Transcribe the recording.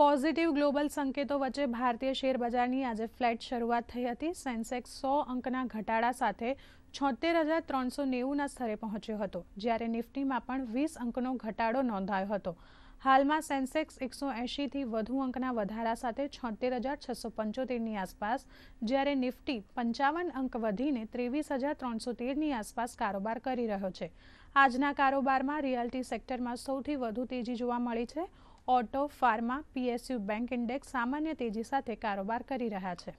positive global સંકેતો વચ્ચે ભારતીય શેર બજારની આજે ફ્લેટ શરૂઆત થઈ હતી સેન્સેક્સ સો અંકના ઘટાડા સાથે છોતેર હજાર ત્રણસો નેવુંના સ્તરે પહોંચ્યો હતો જ્યારે નિફ્ટીમાં પણ વીસ અંકનો ઘટાડો નોંધાયો હતો હાલમાં સેન્સેક્સ એકસો એંશીથી વધુ અંકના વધારા સાથે છોતેર હજાર છસો પંચોતેરની આસપાસ જ્યારે નિફ્ટી પંચાવન અંક વધીને ત્રેવીસ હજાર ત્રણસો તેરની આસપાસ કારોબાર કરી રહ્યો છે આજના કારોબારમાં રિયાલ્ટી સેક્ટરમાં સૌથી વધુ તેજી જોવા મળી છે auto pharma PSU bank index સામાન્ય તેજી સાથે કારોબાર કરી રહ્યા છે